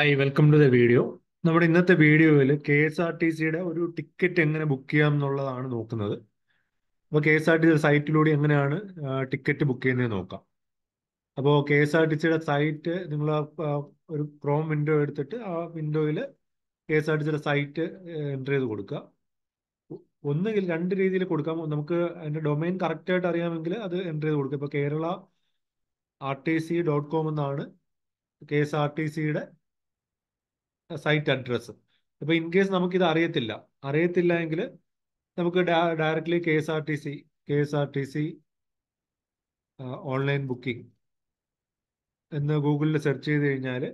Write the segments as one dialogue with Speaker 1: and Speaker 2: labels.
Speaker 1: hi welcome to the video നമ്മുടെ ഇന്നത്തെ വീഡിയോയിൽ കെ എസ് ആർ ടി സിയുടെ ഒരു ടിക്കറ്റ് എങ്ങനെ ബുക്ക് ചെയ്യാം എന്നുള്ളതാണ് നോക്കുന്നത് അപ്പോൾ K S R T C സൈറ്റിലൂടെ എങ്ങനെയാണ് ടിക്കറ്റ് ബുക്ക് ചെയ്യുന്നത് നോക്കാം അപ്പോൾ കെ എസ് ആർ ടി സിയുടെ സൈറ്റ് നിങ്ങൾ ഒരു ക്രോം വിൻഡോ എടുത്തിട്ട് ആ വിൻഡോയിൽ കെ എസ് ആർ ടി സിയുടെ സൈറ്റ് എൻ്റർ ചെയ്ത് കൊടുക്കുക ഒന്നുകിൽ രണ്ട് രീതിയിൽ കൊടുക്കാം നമുക്ക് അതിൻ്റെ ഡൊമൈൻ കറക്റ്റായിട്ട് അറിയാമെങ്കിൽ അത് എൻ്റർ ചെയ്ത് കൊടുക്കുക ഇപ്പോൾ Kerala R T C dot com എന്നാണ് കെ എസ് ആർ ടി സിയുടെ സൈറ്റ് അഡ്രസ്സ് ഇപ്പോൾ ഇൻ കേസ് ഇത് അറിയത്തില്ല അറിയത്തില്ല എങ്കിൽ നമുക്ക് directly K S R T C K S R T C online booking എന്ന് ഗൂഗിളിൽ സെർച്ച് ചെയ്ത് കഴിഞ്ഞാൽ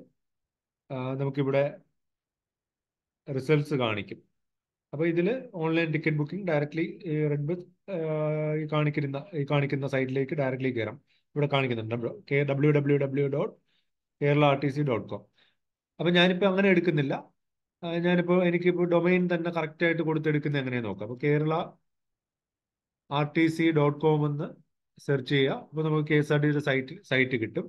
Speaker 1: നമുക്കിവിടെ റിസൾട്ട്സ് കാണിക്കും അപ്പോൾ ഇതിൽ online ticket booking directly red bus ഈ കാണിക്കുന്ന ഈ കാണിക്കുന്ന സൈറ്റിലേക്ക് ഡയറക്റ്റ്ലി കയറാം ഇവിടെ കാണിക്കുന്നുണ്ട് W W W dot Kerala R T C dot com അപ്പൊ ഞാനിപ്പോ അങ്ങനെ എടുക്കുന്നില്ല ഞാനിപ്പോ എനിക്കിപ്പോ ഡൊമൈൻ തന്നെ ആയിട്ട് കൊടുത്തെടുക്കുന്ന എങ്ങനെയാ നോക്കാം അപ്പോൾ Kerala R T C dot com എന്ന് സെർച്ച് ചെയ്യുക അപ്പോൾ നമുക്ക് കെ എസ് ആർ ടി സിയുടെ സൈറ്റ് സൈറ്റ് കിട്ടും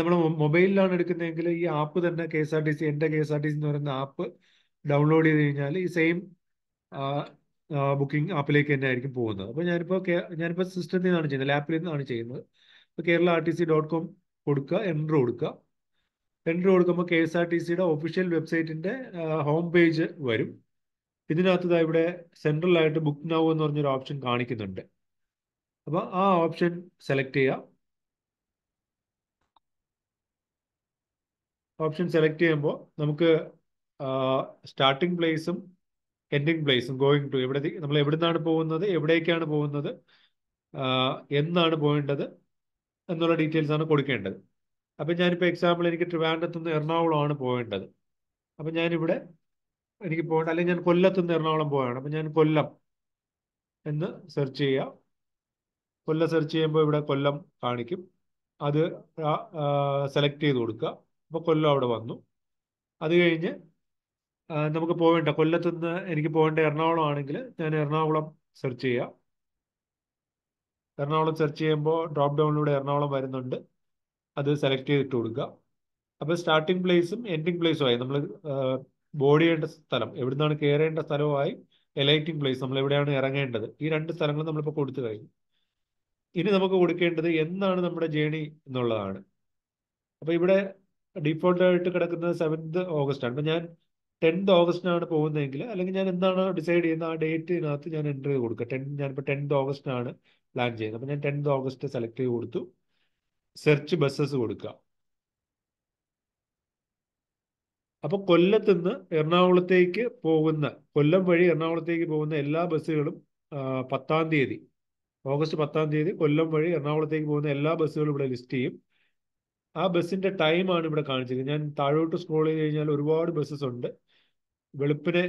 Speaker 1: നമ്മൾ മൊബൈലിലാണ് എടുക്കുന്നതെങ്കിൽ ഈ ആപ്പ് തന്നെ K S R T C എന്റെ K S R T C എന്ന് പറയുന്ന ആപ്പ് ഡൗൺലോഡ് ചെയ്ത് കഴിഞ്ഞാൽ ഈ സെയിം ബുക്കിംഗ് ആപ്പിലേക്ക് തന്നെ ആയിരിക്കും പോകുന്നത് അപ്പോൾ ഞാനിപ്പോ ഞാനിപ്പോ സിസ്റ്റത്തിൽ നിന്നാണ് ചെയ്യുന്നത് ലാപ്പിൽ നിന്നാണ് ചെയ്യുന്നത് അപ്പോൾ Kerala R T C dot com കൊടുക്കുക എൻട്രോ കൊടുക്കുക എൻട്രി കൊടുക്കുമ്പോൾ കെ എസ് ആർ ടി സിയുടെ ഒഫീഷ്യൽ വെബ്സൈറ്റിൻ്റെ ഹോം പേജ് വരും ഇതിനകത്ത് ഇവിടെ സെൻട്രലായിട്ട് ബുക്ക് നൗ എന്ന് പറഞ്ഞൊരു ഓപ്ഷൻ കാണിക്കുന്നുണ്ട് അപ്പോൾ ആ ഓപ്ഷൻ സെലക്ട് ചെയ്യാം ഓപ്ഷൻ സെലക്ട് ചെയ്യുമ്പോൾ നമുക്ക് സ്റ്റാർട്ടിംഗ് പ്ലേസും എൻഡിങ് പ്ലേസും ഗോയിങ് ടു എവിടെ നമ്മൾ എവിടുന്നാണ് പോകുന്നത് എവിടേക്കാണ് പോകുന്നത് എന്നാണ് പോകേണ്ടത് എന്നുള്ള ഡീറ്റെയിൽസ് ആണ് കൊടുക്കേണ്ടത് അപ്പം ഞാനിപ്പോൾ എക്സാമ്പിൾ എനിക്ക് ട്രിവാൻഡത്തു നിന്ന് എറണാകുളമാണ് പോകേണ്ടത് അപ്പം ഞാനിവിടെ എനിക്ക് പോകേണ്ട അല്ലെങ്കിൽ ഞാൻ കൊല്ലത്തു നിന്ന് എറണാകുളം പോവാണ് അപ്പം ഞാൻ കൊല്ലം എന്ന് സെർച്ച് ചെയ്യാം കൊല്ലം സെർച്ച് ചെയ്യുമ്പോൾ ഇവിടെ കൊല്ലം കാണിക്കും അത് സെലക്ട് ചെയ്ത് കൊടുക്കുക അപ്പോൾ കൊല്ലം അവിടെ വന്നു അത് കഴിഞ്ഞ് നമുക്ക് പോവേണ്ട കൊല്ലത്തു നിന്ന് എനിക്ക് പോകേണ്ട എറണാകുളം ആണെങ്കിൽ ഞാൻ എറണാകുളം സെർച്ച് ചെയ്യാം എറണാകുളം സെർച്ച് ചെയ്യുമ്പോൾ ഡ്രോപ്പ് ഡൗണിലൂടെ എറണാകുളം വരുന്നുണ്ട് അത് സെലക്ട് ചെയ്തിട്ട് കൊടുക്കുക അപ്പോൾ സ്റ്റാർട്ടിംഗ് പ്ലേസും എൻഡിങ് പ്ലേസും ആയി നമ്മൾ ബോർഡ് ചെയ്യേണ്ട സ്ഥലം എവിടുന്നാണ് കയറേണ്ട സ്ഥലവുമായി എലൈറ്റിംഗ് പ്ലേസ് നമ്മൾ എവിടെയാണ് ഇറങ്ങേണ്ടത് ഈ രണ്ട് സ്ഥലങ്ങൾ നമ്മളിപ്പോൾ കൊടുത്തു കഴിഞ്ഞു ഇനി നമുക്ക് കൊടുക്കേണ്ടത് എന്താണ് നമ്മുടെ ജേണി എന്നുള്ളതാണ് അപ്പോൾ ഇവിടെ ഡിഫോൾട്ടായിട്ട് കിടക്കുന്നത് സെവൻത് ഓഗസ്റ്റ് ആണ് ഞാൻ ടെൻത്ത് ഓഗസ്റ്റിനാണ് പോകുന്നതെങ്കിൽ അല്ലെങ്കിൽ ഞാൻ എന്താണ് ഡിസൈഡ് ചെയ്യുന്നത് ആ ഡേറ്റിനകത്ത് ഞാൻ എൻ്റർ ചെയ്ത് കൊടുക്കുക ടെൻ ഞാനിപ്പോൾ ടെൻത്ത് ഓഗസ്റ്റിനാണ് പ്ലാൻ ചെയ്യുന്നത് അപ്പം ഞാൻ ടെൻത്ത് ഓഗസ്റ്റ് സെലക്ട് ചെയ്ത് കൊടുത്തു സെർച്ച് ബസ്സസ് കൊടുക്കുക അപ്പൊ കൊല്ലത്ത് നിന്ന് എറണാകുളത്തേക്ക് പോകുന്ന കൊല്ലം വഴി എറണാകുളത്തേക്ക് പോകുന്ന എല്ലാ ബസ്സുകളും പത്താം തീയതി ഓഗസ്റ്റ് പത്താം തീയതി കൊല്ലം വഴി എറണാകുളത്തേക്ക് പോകുന്ന എല്ലാ ബസ്സുകളും ഇവിടെ ലിസ്റ്റ് ചെയ്യും ആ ബസ്സിന്റെ ടൈമാണ് ഇവിടെ കാണിച്ചിരിക്കുന്നത് ഞാൻ താഴോട്ട് സ്ക്രോൾ ചെയ്ത് കഴിഞ്ഞാൽ ഒരുപാട് ബസ്സസ് ഉണ്ട് വെളുപ്പിന്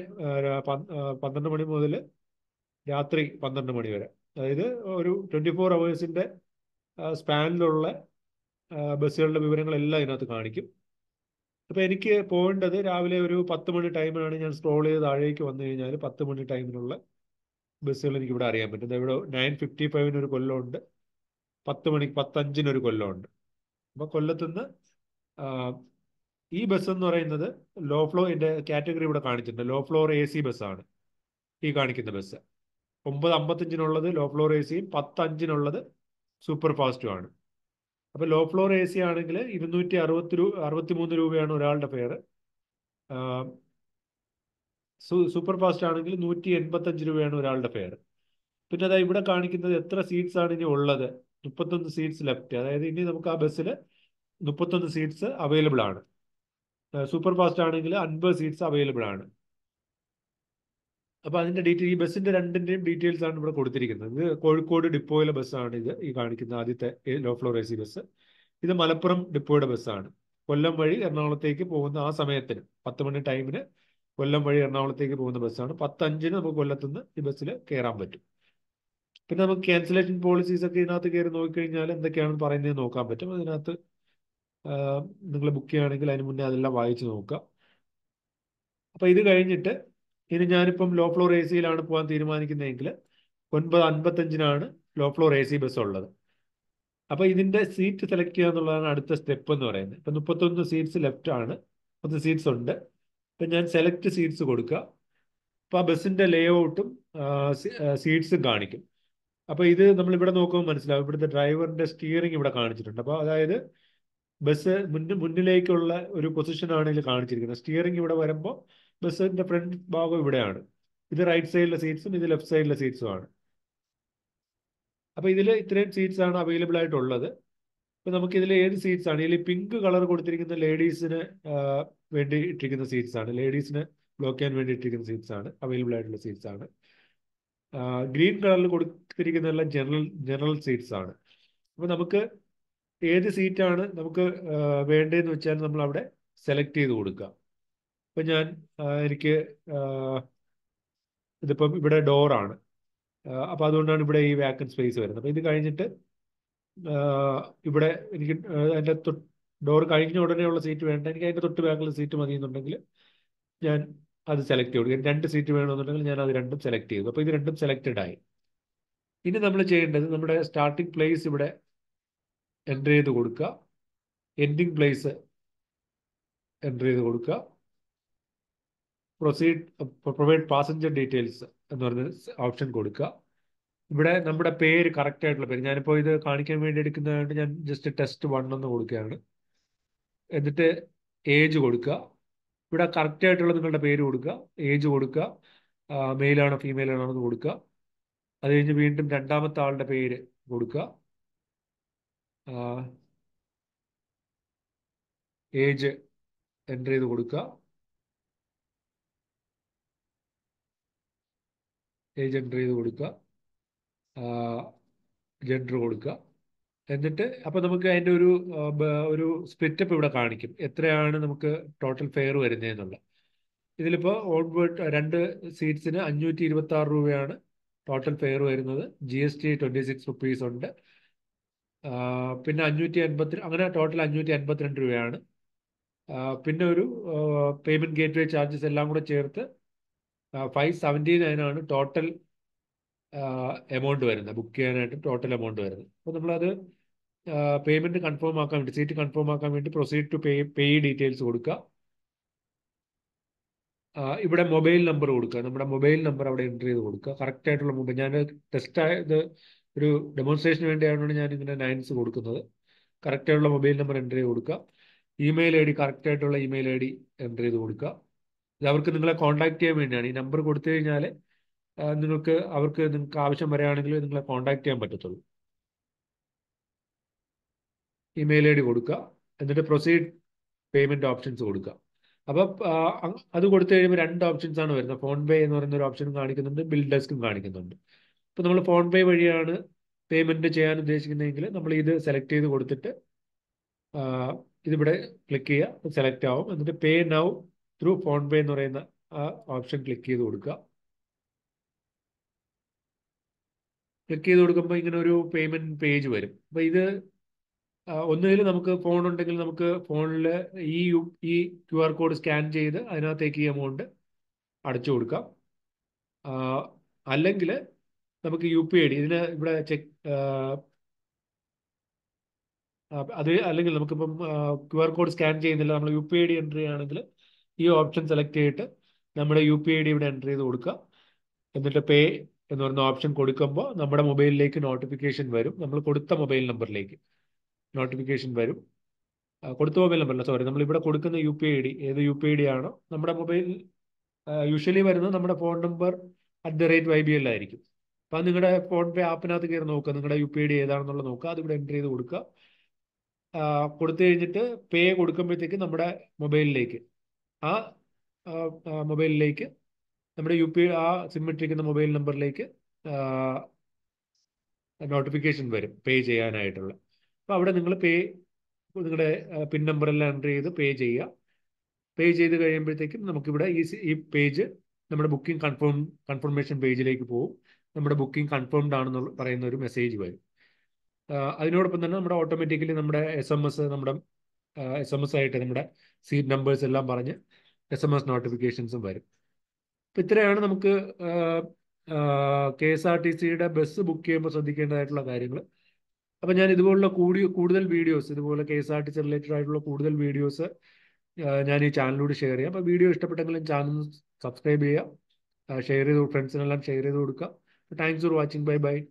Speaker 1: പന്ത്രണ്ട് മണി മുതൽ രാത്രി പന്ത്രണ്ട് മണി വരെ അതായത് ഒരു ട്വന്റി ഫോർ അവേഴ്സിന്റെ സ്പാനിലുള്ള ബസ്സുകളുടെ വിവരങ്ങളെല്ലാം ഇതിനകത്ത് കാണിക്കും അപ്പോൾ എനിക്ക് പോകേണ്ടത് രാവിലെ ഒരു പത്ത് മണി ടൈമിനാണ് ഞാൻ സ്ക്രോൾ ചെയ്ത് താഴേക്ക് വന്നു കഴിഞ്ഞാൽ പത്ത് മണി ടൈമിനുള്ള ബസ്സുകൾ എനിക്ക് ഇവിടെ അറിയാൻ പറ്റും ഇവിടെ നയൻ ഫിഫ്റ്റി ഫൈവിനൊരു കൊല്ലമുണ്ട് പത്ത് മണിക്ക് പത്തഞ്ചിനൊരു ഒരു കൊല്ലമുണ്ട് അപ്പോൾ കൊല്ലത്തുനിന്ന് ഈ ബസ് എന്ന് പറയുന്നത് ലോ ഫ്ലോ എൻ്റെ കാറ്റഗറി ഇവിടെ കാണിച്ചിട്ടുണ്ട് ലോ ഫ്ലോർ എ സി ബസ്സാണ് ഈ കാണിക്കുന്ന ബസ് ഒമ്പത് അമ്പത്തഞ്ചിനുള്ളത് ലോ ഫ്ലോർ എ സിയും പത്തഞ്ചിനുള്ളത് സൂപ്പർ ഫാസ്റ്റും ആണ് അപ്പൊ ലോ ഫ്ലോർ എ സി ആണെങ്കിൽ ഇരുന്നൂറ്റി അറുപത്തി രൂ അറുപത്തി മൂന്ന് രൂപയാണ് ഒരാളുടെ പേര് സൂപ്പർ ഫാസ്റ്റ് ആണെങ്കിൽ നൂറ്റി എൺപത്തഞ്ച് രൂപയാണ് ഒരാളുടെ പേര് പിന്നെ അതായത് ഇവിടെ കാണിക്കുന്നത് എത്ര സീറ്റ്സ് ആണ് ഇനി ഉള്ളത് മുപ്പത്തൊന്ന് സീറ്റ്സ് ലെഫ്റ്റ് അതായത് ഇനി നമുക്ക് ആ ബസ്സിൽ മുപ്പത്തൊന്ന് സീറ്റ്സ് അവൈലബിൾ ആണ് സൂപ്പർ ഫാസ്റ്റ് ആണെങ്കിൽ അൻപത് സീറ്റ്സ് അവൈലബിൾ ആണ് അപ്പോൾ അതിന്റെ ഡീറ്റെയിൽ ഈ ബസ്സിന്റെ രണ്ടിന്റെയും ഡീറ്റെയിൽസ് ആണ് ഇവിടെ കൊടുത്തിരിക്കുന്നത് ഇത് കോഴിക്കോട് ഡിപ്പോയിലെ ബസ്സാണ് ഇത് ഈ കാണിക്കുന്ന ആദ്യത്തെ low floor A C bus ഇത് മലപ്പുറം ഡിപ്പോയുടെ ബസ്സാണ് കൊല്ലം വഴി എറണാകുളത്തേക്ക് പോകുന്ന ആ സമയത്തിന് പത്ത് മണി ടൈമിന് കൊല്ലം വഴി എറണാകുളത്തേക്ക് പോകുന്ന ബസ്സാണ് പത്തഞ്ചിന് നമുക്ക് കൊല്ലത്തുനിന്ന് ഈ ബസ്സിൽ കയറാൻ പറ്റും പിന്നെ നമുക്ക് ക്യാൻസലേഷൻ പോളിസീസ് ഒക്കെ ഇതിനകത്ത് കയറി നോക്കിക്കഴിഞ്ഞാൽ എന്തൊക്കെയാണെന്ന് പറയുന്നത് നോക്കാൻ പറ്റും അതിനകത്ത് നിങ്ങൾ ബുക്ക് ചെയ്യുകയാണെങ്കിൽ അതിന് മുന്നേ അതെല്ലാം വായിച്ചു നോക്കുക അപ്പോൾ ഇത് കഴിഞ്ഞിട്ട് ഇനി ഞാനിപ്പം ലോ ഫ്ലോർ എ സിയിലാണ് പോകാൻ തീരുമാനിക്കുന്നതെങ്കിൽ ഒൻപത് അൻപത്തഞ്ചിനാണ് low floor A C bus ഉള്ളത് അപ്പോൾ ഇതിന്റെ സീറ്റ് സെലക്ട് ചെയ്യുക എന്നുള്ളതാണ് അടുത്ത സ്റ്റെപ്പ് എന്ന് പറയുന്നത് ഇപ്പൊ മുപ്പത്തൊന്ന് സീറ്റ്സ് ലെഫ്റ്റ് ആണ് മുപ്പത്തൊന്ന് സീറ്റ്സ് ഉണ്ട് ഇപ്പം ഞാൻ സെലക്ട് സീറ്റ്സ് കൊടുക്കുക അപ്പോൾ ആ ബസ്സിൻ്റെ ലേ ഔട്ടും സീറ്റ്സും കാണിക്കും അപ്പോൾ ഇത് നമ്മൾ ഇവിടെ നോക്കുമ്പോൾ മനസ്സിലാവും ഇവിടുത്തെ ഡ്രൈവറിന്റെ സ്റ്റിയറിംഗ് ഇവിടെ കാണിച്ചിട്ടുണ്ട് അപ്പോൾ അതായത് ബസ് മുന്നിലേക്കുള്ള ഒരു പൊസിഷനാണ് ഇതിൽ കാണിച്ചിരിക്കുന്നത് സ്റ്റിയറിംഗ് ഇവിടെ വരുമ്പോൾ ബസ്സിന്റെ ഫ്രണ്ട് ഭാഗം ഇവിടെയാണ് ഇത് റൈറ്റ് സൈഡിലെ സീറ്റ്സും ഇത് ലെഫ്റ്റ് സൈഡിലെ സീറ്റ്സും ആണ് അപ്പൊ ഇതിൽ ഇത്രയും സീറ്റ്സ് ആണ് അവൈലബിൾ ആയിട്ടുള്ളത് അപ്പൊ നമുക്ക് ഇതിൽ ഏത് സീറ്റ്സ് ആണ് ഇതിൽ പിങ്ക് കളർ കൊടുത്തിരിക്കുന്ന ലേഡീസിന് വേണ്ടി ഇട്ടിരിക്കുന്ന സീറ്റ്സ് ആണ് ലേഡീസിന് ബ്ലോക്ക് ചെയ്യാൻ വേണ്ടി ഇട്ടിരിക്കുന്ന സീറ്റ്സ് ആണ് അവൈലബിൾ ആയിട്ടുള്ള സീറ്റ്സ് ആണ് ഗ്രീൻ കളറിൽ കൊടുത്തിരിക്കുന്നതെല്ലാം ജനറൽ ജനറൽ സീറ്റ്സ് ആണ് അപ്പൊ നമുക്ക് ഏത് സീറ്റാണ് നമുക്ക് വേണ്ടതെന്ന് വെച്ചാൽ നമ്മൾ അവിടെ സെലക്ട് ചെയ്ത് കൊടുക്കാം ഇപ്പം ഞാൻ എനിക്ക് ഇതിപ്പം ഇവിടെ ഡോറാണ് അപ്പം അതുകൊണ്ടാണ് ഇവിടെ ഈ വാക്കൻ സ്പേസ് വരുന്നത് അപ്പം ഇത് കഴിഞ്ഞിട്ട് ഇവിടെ എനിക്ക് അതിൻ്റെ ഡോർ കഴിഞ്ഞ ഉടനെയുള്ള സീറ്റ് വേണ്ട എനിക്ക് അതിൻ്റെ തൊട്ട് ബാക്കിലുള്ള സീറ്റ് മതി എന്നുണ്ടെങ്കിൽ ഞാൻ അത് സെലക്ട് ചെയ്തു രണ്ട് സീറ്റ് വേണമെന്നുണ്ടെങ്കിൽ ഞാൻ അത് രണ്ടും സെലക്ട് ചെയ്തു അപ്പോൾ ഇത് രണ്ടും സെലക്റ്റഡ് ആയി ഇനി നമ്മൾ ചെയ്യേണ്ടത് നമ്മുടെ സ്റ്റാർട്ടിംഗ് പ്ലേസ് ഇവിടെ എൻ്റർ ചെയ്ത് കൊടുക്കുക എൻഡിങ് പ്ലേസ് എൻ്റർ ചെയ്ത് കൊടുക്കുക പ്രൊസീഡ് പ്രൊവൈഡ് പാസഞ്ചർ ഡീറ്റെയിൽസ് എന്ന് പറഞ്ഞ ഓപ്ഷൻ കൊടുക്കുക ഇവിടെ നമ്മുടെ പേര് കറക്റ്റ് ആയിട്ടുള്ള പേര് ഞാനിപ്പോൾ ഇത് കാണിക്കാൻ വേണ്ടി എടുക്കുന്നതായിട്ട് ഞാൻ ജസ്റ്റ് ടെസ്റ്റ് വൺ എന്ന് കൊടുക്കുകയാണ് എന്നിട്ട് ഏജ് കൊടുക്കുക ഇവിടെ കറക്റ്റ് ആയിട്ടുള്ള നിങ്ങളുടെ പേര് കൊടുക്കുക ഏജ് കൊടുക്കുക മെയിലാണോ ഫീമെയിലാണോ എന്ന് കൊടുക്കുക അത് കഴിഞ്ഞ് വീണ്ടും രണ്ടാമത്തെ ആളുടെ പേര് കൊടുക്കുക ഏജ് എൻ്റർ ചെയ്ത് കൊടുക്കുക ഏജ് എൻ്റർ ചെയ്ത് കൊടുക്കുക ജെൻഡർ കൊടുക്കുക എന്നിട്ട് അപ്പം നമുക്ക് അതിൻ്റെ ഒരു ഒരു സ്പിറ്റപ്പ് ഇവിടെ കാണിക്കും എത്രയാണ് നമുക്ക് ടോട്ടൽ ഫെയർ വരുന്നതെന്നുള്ള ഇതിലിപ്പോൾ ഓൺവേർഡ് രണ്ട് സീറ്റ്സിന് അഞ്ഞൂറ്റി ഇരുപത്തി ആറ് രൂപയാണ് ടോട്ടൽ ഫെയർ വരുന്നത് G S T twenty six rupees ഉണ്ട് പിന്നെ അഞ്ഞൂറ്റി അൻപത്തി അങ്ങനെ ടോട്ടൽ അഞ്ഞൂറ്റി അൻപത്തിരണ്ട് രൂപയാണ് പിന്നെ ഒരു പേയ്മെൻറ്റ് ഗേറ്റ് വേ ചാർജസ് എല്ലാം കൂടെ ചേർത്ത് ഫൈവ് സെവൻറ്റി നയനാണ് ടോട്ടൽ എമൗണ്ട് വരുന്നത് ബുക്ക് ചെയ്യാനായിട്ട് ടോട്ടൽ എമൗണ്ട് വരുന്നത് അപ്പോൾ നമ്മളത് പേയ്മെൻറ്റ് കൺഫേം ആക്കാൻ വേണ്ടി സീറ്റ് കൺഫേം ആക്കാൻ വേണ്ടി proceed to pay pay details കൊടുക്കുക ഇവിടെ മൊബൈൽ നമ്പർ കൊടുക്കുക നമ്മുടെ മൊബൈൽ നമ്പർ അവിടെ എൻ്റർ ചെയ്ത് കൊടുക്കുക കറക്റ്റ് ആയിട്ടുള്ള മൊബൈൽ ഞാൻ ടെസ്റ്റ് ആയത് ഒരു ഡെമോൺസ്ട്രേഷന് വേണ്ടിയാണ് ഞാൻ ഇങ്ങനെ നയൻസ് കൊടുക്കുന്നത് കറക്റ്റായിട്ടുള്ള ആയിട്ടുള്ള മൊബൈൽ നമ്പർ എൻ്റർ ചെയ്ത് കൊടുക്കുക ഇമെയിൽ ഐ ഡി കറക്റ്റായിട്ടുള്ള ആയിട്ടുള്ള ഇമെയിൽ ഐ ഡി എൻ്റർ ചെയ്ത് കൊടുക്കുക അവർക്ക് നിങ്ങളെ കോൺടാക്ട് ചെയ്യാൻ വേണ്ടിയാണ് ഈ നമ്പർ കൊടുത്തു കഴിഞ്ഞാൽ നിങ്ങൾക്ക് അവർക്ക് നിങ്ങൾക്ക് ആവശ്യം വരികയാണെങ്കിൽ നിങ്ങളെ കോൺടാക്ട് ചെയ്യാൻ പറ്റത്തുള്ളൂ ഇമെയിൽ ഐ ഡി കൊടുക്കുക എന്നിട്ട് പ്രൊസീഡ് പേയ്മെന്റ് ഓപ്ഷൻസ് കൊടുക്കുക അപ്പം അത് കൊടുത്തു കഴിയുമ്പോൾ രണ്ട് ഓപ്ഷൻസ് ആണ് വരുന്നത് ഫോൺ പേ എന്ന് പറയുന്ന ഒരു ഓപ്ഷനും കാണിക്കുന്നുണ്ട് ബിൽ ഡെസ്കും കാണിക്കുന്നുണ്ട് അപ്പോൾ നമ്മൾ ഫോൺ പേ വഴിയാണ് പേയ്മെന്റ് ചെയ്യാൻ ഉദ്ദേശിക്കുന്നതെങ്കിൽ നമ്മൾ ഇത് സെലക്ട് ചെയ്ത് കൊടുത്തിട്ട് ഇതിവിടെ ക്ലിക്ക് ചെയ്യുക സെലക്ട് ആവും എന്നിട്ട് pay now through PhonePe എന്ന് പറയുന്ന ആ ഓപ്ഷൻ ക്ലിക്ക് ചെയ്ത് കൊടുക്കുക ക്ലിക്ക് ചെയ്ത് കൊടുക്കുമ്പോൾ ഇങ്ങനെ ഒരു പേയ്മെന്റ് പേജ് വരും അപ്പോൾ ഇത് ഒന്നുകിൽ നമുക്ക് ഫോൺ ഉണ്ടെങ്കിൽ നമുക്ക് ഫോണിൽ ഈ യു ഈ ക്യു ആർ കോഡ് സ്കാൻ ചെയ്ത് അതിനകത്തേക്ക് ഈ എമൗണ്ട് അടച്ചു കൊടുക്കാം അല്ലെങ്കിൽ നമുക്ക് യു പി ഐ ഡി ഇതിന് ഇവിടെ ചെക്ക് അത് അല്ലെങ്കിൽ നമുക്കിപ്പം ക്യു ആർ കോഡ് സ്കാൻ ചെയ്യുന്നില്ല നമ്മൾ U P I D entry ആണെങ്കിൽ ഈ ഓപ്ഷൻ സെലക്ട് ചെയ്തിട്ട് നമ്മുടെ യു പി ഐ ഡി ഇവിടെ എൻ്റർ ചെയ്ത് കൊടുക്കുക എന്നിട്ട് പേ എന്ന് പറയുന്ന ഓപ്ഷൻ കൊടുക്കുമ്പോൾ നമ്മുടെ മൊബൈലിലേക്ക് നോട്ടിഫിക്കേഷൻ വരും നമ്മൾ കൊടുത്ത മൊബൈൽ നമ്പറിലേക്ക് നോട്ടിഫിക്കേഷൻ വരും കൊടുത്ത മൊബൈൽ നമ്പറല്ല സോറി നമ്മൾ ഇവിടെ കൊടുക്കുന്ന യു പി ഐ ഡി ഏത് യു പി ഐ ഡി ആണോ നമ്മുടെ മൊബൈൽ യൂഷ്വലി വരുന്നത് നമ്മുടെ phone number at the rate Y B L ആയിരിക്കും അപ്പം നിങ്ങളുടെ ഫോൺ പേ ആപ്പിനകത്ത് കയറി നോക്കുക നിങ്ങളുടെ യു പി ഐ ഡി ഏതാണെന്നുള്ളത് നോക്കുക അതിവിടെ എൻ്റർ ചെയ്ത് കൊടുക്കുക കൊടുത്തു കഴിഞ്ഞിട്ട് പേ കൊടുക്കുമ്പോഴത്തേക്ക് നമ്മുടെ മൊബൈലിലേക്ക് ആ മൊബൈലിലേക്ക് നമ്മുടെ യു പി ആ സിം ഇട്ടിരിക്കുന്ന മൊബൈൽ നമ്പറിലേക്ക് നോട്ടിഫിക്കേഷൻ വരും പേ ചെയ്യാനായിട്ടുള്ള അപ്പോൾ അവിടെ നിങ്ങൾ പേ നിങ്ങളുടെ പിൻ നമ്പറെല്ലാം എൻ്റർ ചെയ്ത് പേ ചെയ്യുക പേ ചെയ്ത് കഴിയുമ്പോഴത്തേക്കും നമുക്കിവിടെ ഈ ഈ പേജ് നമ്മുടെ ബുക്കിംഗ് കൺഫേം കൺഫർമേഷൻ പേജിലേക്ക് പോകും നമ്മുടെ ബുക്കിംഗ് കൺഫേംഡ് ആണെന്ന് പറയുന്ന ഒരു മെസ്സേജ് വരും അതിനോടൊപ്പം തന്നെ നമ്മുടെ ഓട്ടോമാറ്റിക്കലി നമ്മുടെ എസ് എം എസ് നമ്മുടെ എസ് എം എസ് ആയിട്ട് നമ്മുടെ സീറ്റ് നമ്പേഴ്സ് എല്ലാം പറഞ്ഞ് എസ് എം എസ് നോട്ടിഫിക്കേഷൻസും വരും അപ്പം ഇത്രയാണ് നമുക്ക് കെ എസ് ആർ ടി സിയുടെ ബസ് ബുക്ക് ചെയ്യുമ്പോൾ ശ്രദ്ധിക്കേണ്ടതായിട്ടുള്ള കാര്യങ്ങൾ അപ്പം ഞാൻ ഇതുപോലുള്ള കൂടി കൂടുതൽ വീഡിയോസ് ഇതുപോലെ K S R T C related ആയിട്ടുള്ള കൂടുതൽ വീഡിയോസ് ഞാൻ ഈ ചാനലിലൂടെ ഷെയർ ചെയ്യാം അപ്പം വീഡിയോ ഇഷ്ടപ്പെട്ടെങ്കിലും ചാനൽ സബ്സ്ക്രൈബ് ചെയ്യുക ഷെയർ ചെയ്ത് ഫ്രണ്ട്സിനെല്ലാം ഷെയർ ചെയ്ത് കൊടുക്കുക thanks for watching bye by